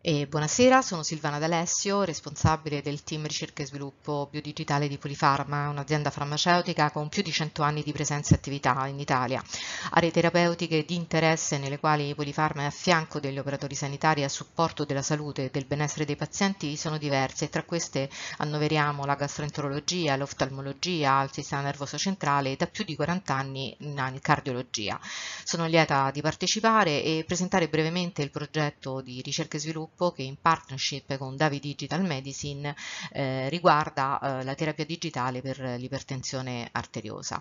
E buonasera, sono Silvana D'Alessio, responsabile del team ricerca e sviluppo biodigitale di Polifarma, un'azienda farmaceutica con più di 100 anni di presenza e attività in Italia. Aree terapeutiche di interesse nelle quali Polifarma è a fianco degli operatori sanitari a supporto della salute e del benessere dei pazienti sono diverse e tra queste annoveriamo la gastroenterologia, l'oftalmologia, il sistema nervoso centrale e da più di 40 anni in cardiologia. Sono lieta di partecipare e presentare brevemente il progetto di ricerca e sviluppo sviluppo che in partnership con Davi Digital Medicine eh, riguarda eh, la terapia digitale per l'ipertensione arteriosa.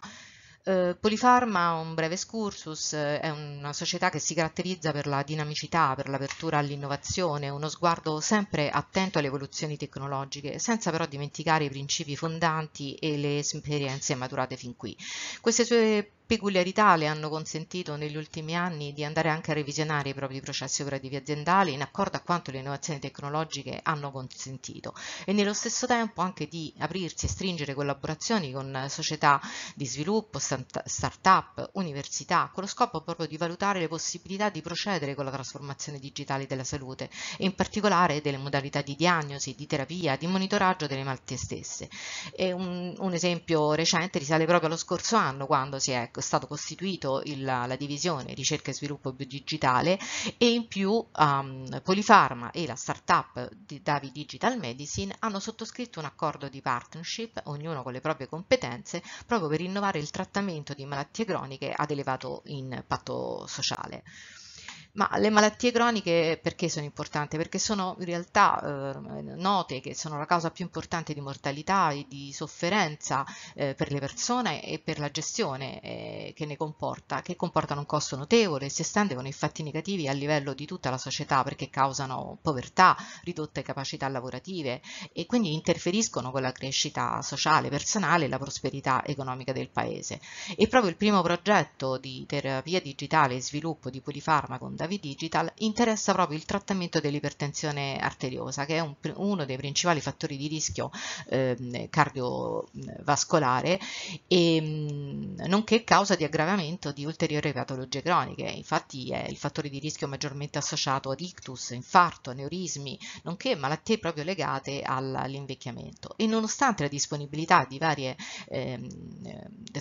Eh, Polifarma, un breve excursus, eh, è una società che si caratterizza per la dinamicità, per l'apertura all'innovazione, uno sguardo sempre attento alle evoluzioni tecnologiche, senza però dimenticare i principi fondanti e le esperienze maturate fin qui. Queste sue peculiarità le hanno consentito negli ultimi anni di andare anche a revisionare i propri processi operativi aziendali in accordo a quanto le innovazioni tecnologiche hanno consentito e nello stesso tempo anche di aprirsi e stringere collaborazioni con società di sviluppo, start-up, università, con lo scopo proprio di valutare le possibilità di procedere con la trasformazione digitale della salute e in particolare delle modalità di diagnosi, di terapia, di monitoraggio delle malattie stesse. Un, un esempio recente risale proprio allo scorso anno quando si è stato costituito il, la divisione ricerca e sviluppo digitale e in più um, Polifarma e la startup di Davi Digital Medicine hanno sottoscritto un accordo di partnership, ognuno con le proprie competenze, proprio per innovare il trattamento di malattie croniche ad elevato impatto sociale. Ma le malattie croniche perché sono importanti? Perché sono in realtà eh, note che sono la causa più importante di mortalità e di sofferenza eh, per le persone e per la gestione eh, che ne comporta, che comportano un costo notevole e si estendono infatti negativi a livello di tutta la società perché causano povertà, ridotte capacità lavorative e quindi interferiscono con la crescita sociale, personale e la prosperità economica del paese. E proprio il primo progetto di terapia digitale e sviluppo di polifarmaco Bravi Digital interessa proprio il trattamento dell'ipertensione arteriosa, che è un, uno dei principali fattori di rischio eh, cardiovascolare e ehm, nonché causa di aggravamento di ulteriori patologie croniche. Infatti è il fattore di rischio maggiormente associato ad ictus, infarto, aneurismi, nonché malattie proprio legate all'invecchiamento. E nonostante la disponibilità di vari eh,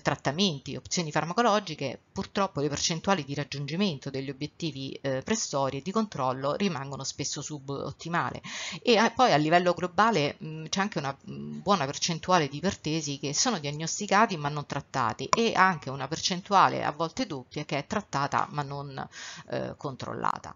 trattamenti, opzioni farmacologiche, purtroppo le percentuali di raggiungimento degli obiettivi di eh, prestorie e di controllo rimangono spesso subottimali e a, poi a livello globale mm, c'è anche una mm, buona percentuale di ipertesi che sono diagnosticati ma non trattati e anche una percentuale a volte doppia che è trattata ma non eh, controllata.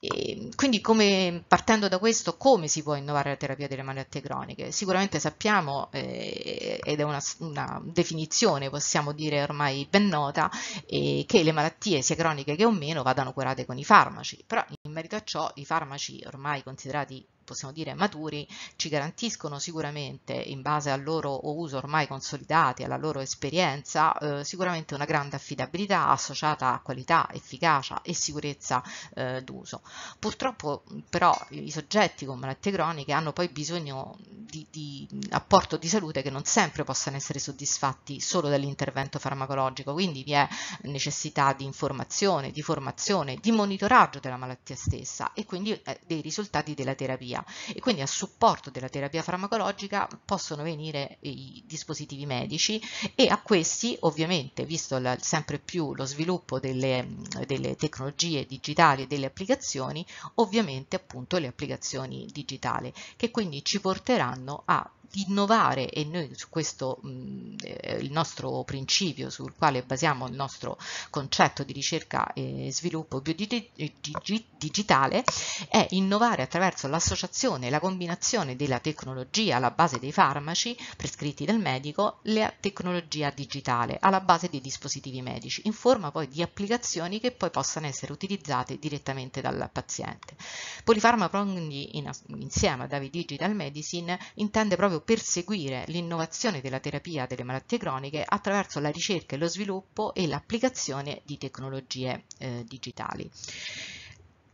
E ehm, quindi come, partendo da questo, come si può innovare la terapia delle malattie croniche? Sicuramente sappiamo, eh, ed è una, una, definizione, possiamo dire ormai ben nota, eh, che le malattie, sia croniche che o meno, vadano curate con i farmaci. Però in merito a ciò, i farmaci ormai considerati possiamo dire maturi, ci garantiscono sicuramente, in base al loro uso ormai consolidato e alla loro esperienza, eh, sicuramente una grande affidabilità associata a qualità, efficacia e sicurezza eh, d'uso. Purtroppo però i soggetti con malattie croniche hanno poi bisogno di, di apporto di salute che non sempre possano essere soddisfatti solo dall'intervento farmacologico, quindi vi è necessità di informazione, di formazione, di monitoraggio della malattia stessa e quindi eh, dei risultati della terapia e quindi a supporto della terapia farmacologica possono venire i dispositivi medici e a questi ovviamente visto la, sempre più lo sviluppo delle, mm, delle tecnologie digitali e delle applicazioni ovviamente appunto le applicazioni digitali che quindi ci porteranno a di innovare e noi su questo mh, eh, il nostro principio sul quale basiamo il nostro concetto di ricerca e sviluppo digitale è innovare attraverso l'associazione e la combinazione della tecnologia alla base dei farmaci prescritti dal medico, la tecnologia digitale alla base dei dispositivi medici in forma poi di applicazioni che poi possano essere utilizzate direttamente dal paziente. Polifarma quindi in, insieme a Davide Digital Medicine intende proprio proprio perseguire l'innovazione della terapia delle malattie croniche attraverso la ricerca e lo sviluppo e l'applicazione di tecnologie eh, digitali.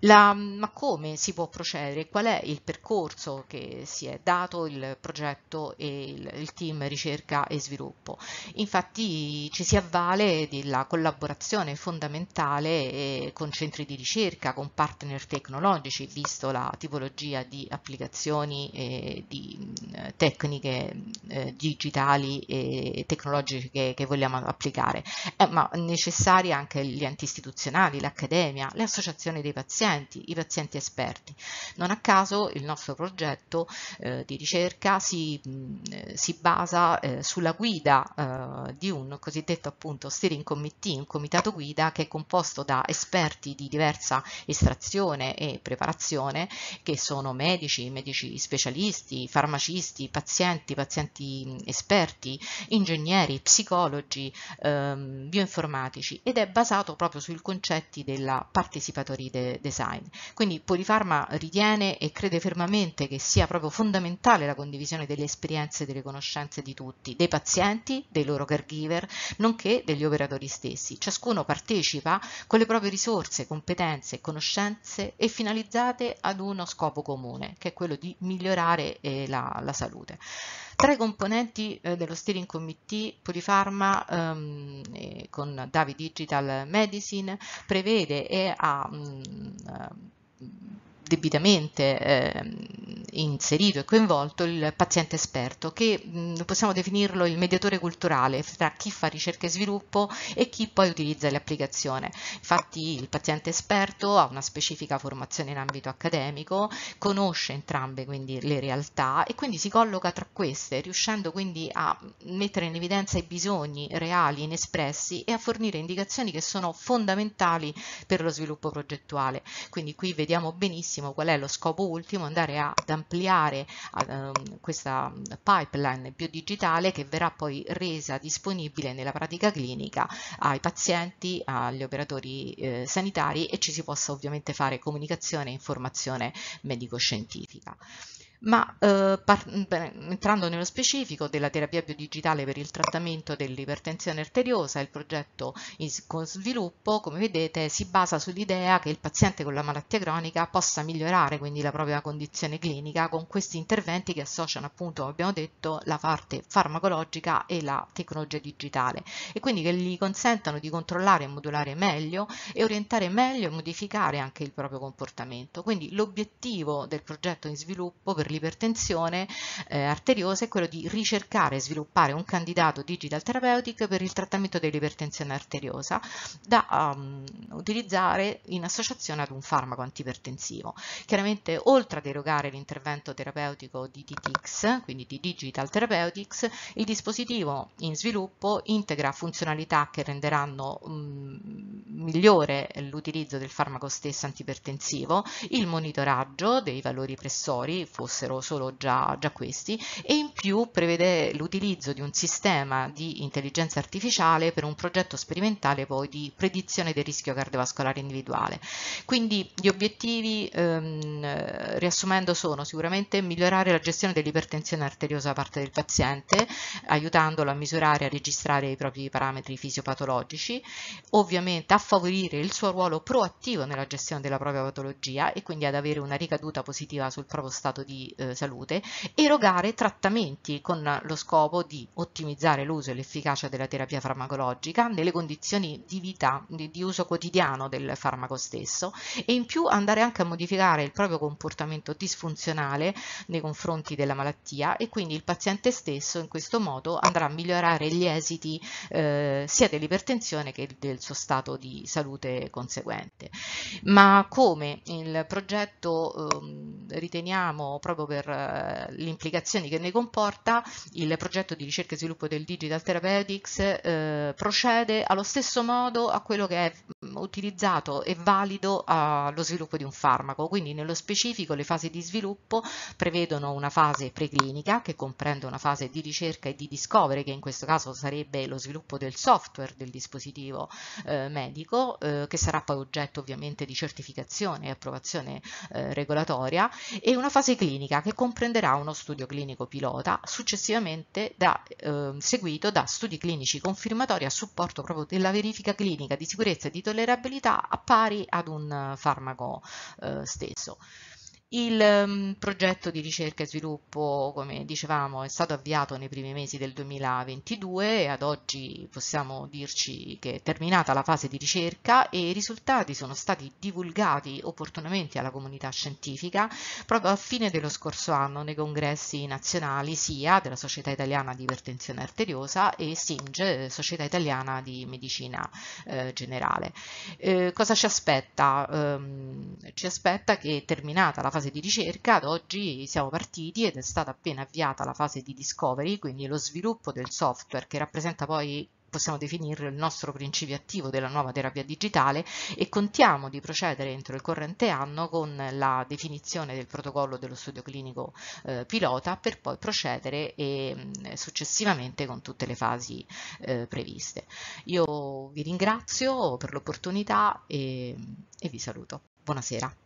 La, ma come si può procedere? Qual è il percorso che si è dato il progetto e il, il team ricerca e sviluppo? Infatti ci si avvale della collaborazione fondamentale eh, con centri di ricerca, con partner tecnologici, visto la tipologia di applicazioni e eh, di mm, tecniche eh, digitali e tecnologiche che, che vogliamo applicare, eh, ma necessari anche gli enti istituzionali, l'accademia, le associazioni dei pazienti pazienti, i pazienti esperti. Non a caso il nostro progetto eh, di ricerca si, mh, eh, si basa eh, sulla guida eh, di un cosiddetto appunto steering committee, un comitato guida che è composto da esperti di diversa estrazione e preparazione che sono medici, medici specialisti, farmacisti, pazienti, pazienti esperti, ingegneri, psicologi, ehm, bioinformatici ed è basato proprio sui concetti della partecipatory de, de design. Quindi Polifarma ritiene e crede fermamente che sia proprio fondamentale la condivisione delle esperienze e delle conoscenze di tutti, dei pazienti, dei loro caregiver, nonché degli operatori stessi. Ciascuno partecipa con le proprie risorse, competenze, e conoscenze e finalizzate ad uno scopo comune, che è quello di migliorare eh, la, la salute. Tra i componenti eh, dello steering committee, Polifarma ehm, con Davi Digital Medicine prevede e ha mh, mm, ehm, mh, debitamente eh, inserito e coinvolto il paziente esperto, che mh, possiamo definirlo il mediatore culturale tra chi fa ricerca e sviluppo e chi poi utilizza l'applicazione. Infatti il paziente esperto ha una specifica formazione in ambito accademico, conosce entrambe quindi le realtà e quindi si colloca tra queste, riuscendo quindi a mettere in evidenza i bisogni reali, inespressi e a fornire indicazioni che sono fondamentali per lo sviluppo progettuale. Quindi qui vediamo benissimo ultimo, qual è lo scopo ultimo? Andare ad ampliare um, questa pipeline biodigitale che verrà poi resa disponibile nella pratica clinica ai pazienti, agli operatori eh, sanitari e ci si possa ovviamente fare comunicazione e informazione medico-scientifica ma eh, entrando nello specifico della terapia biodigitale per il trattamento dell'ipertensione arteriosa, il progetto con sviluppo, come vedete, si basa sull'idea che il paziente con la malattia cronica possa migliorare quindi la propria condizione clinica con questi interventi che associano appunto, come abbiamo detto, la parte farmacologica e la tecnologia digitale e quindi che gli consentano di controllare e modulare meglio e orientare meglio e modificare anche il proprio comportamento. Quindi l'obiettivo del progetto in sviluppo per per l'ipertensione eh, arteriosa è quello di ricercare e sviluppare un candidato digital therapeutic per il trattamento dell'ipertensione arteriosa da um, utilizzare in associazione ad un farmaco antipertensivo. Chiaramente oltre ad erogare l'intervento terapeutico di DTX, quindi di Digital Therapeutics, il dispositivo in sviluppo integra funzionalità che renderanno um, migliore l'utilizzo del farmaco stesso antipertensivo, il monitoraggio dei valori pressori, fosse fossero solo già, già questi e in più prevede l'utilizzo di un sistema di intelligenza artificiale per un progetto sperimentale poi di predizione del rischio cardiovascolare individuale. Quindi gli obiettivi, ehm, riassumendo, sono sicuramente migliorare la gestione dell'ipertensione arteriosa da parte del paziente, aiutandolo a misurare e a registrare i propri parametri fisiopatologici, ovviamente a favorire il suo ruolo proattivo nella gestione della propria patologia e quindi ad avere una ricaduta positiva sul proprio stato di eh, salute, erogare trattamenti con lo scopo di ottimizzare l'uso e l'efficacia della terapia farmacologica nelle condizioni di vita, di, di uso quotidiano del farmaco stesso e in più andare anche a modificare il proprio comportamento disfunzionale nei confronti della malattia e quindi il paziente stesso in questo modo andrà a migliorare gli esiti eh, sia dell'ipertensione che del suo stato di salute conseguente. Ma come il progetto eh, riteniamo proprio proprio per eh, le implicazioni che ne comporta, il progetto di ricerca e sviluppo del Digital Therapeutics eh, procede allo stesso modo a quello che è mm, utilizzato e valido allo sviluppo di un farmaco. Quindi nello specifico le fasi di sviluppo prevedono una fase preclinica che comprende una fase di ricerca e di discovery che in questo caso sarebbe lo sviluppo del software del dispositivo eh, medico eh, che sarà poi oggetto ovviamente di certificazione e approvazione eh, regolatoria e una fase clinica clinica che comprenderà uno studio clinico pilota, successivamente da, eh, seguito da studi clinici confirmatori a supporto proprio della verifica clinica di sicurezza e di tollerabilità pari ad un farmaco eh, stesso. Il um, progetto di ricerca e sviluppo, come dicevamo, è stato avviato nei primi mesi del 2022 e ad oggi possiamo dirci che è terminata la fase di ricerca e i risultati sono stati divulgati opportunamente alla comunità scientifica proprio a fine dello scorso anno nei congressi nazionali sia della Società Italiana di Ipertensione Arteriosa e SIMGE, eh, Società Italiana di Medicina eh, Generale. Eh, cosa ci aspetta? Um, ci aspetta che terminata la fase fase di ricerca, ad oggi siamo partiti ed è stata appena avviata la fase di discovery, quindi lo sviluppo del software che rappresenta poi possiamo definirlo il nostro principio attivo della nuova terapia digitale e contiamo di procedere entro il corrente anno con la definizione del protocollo dello studio clinico eh, pilota per poi procedere e, mm, successivamente con tutte le fasi eh, previste. Io vi ringrazio per l'opportunità e, mm, e vi saluto. Buonasera.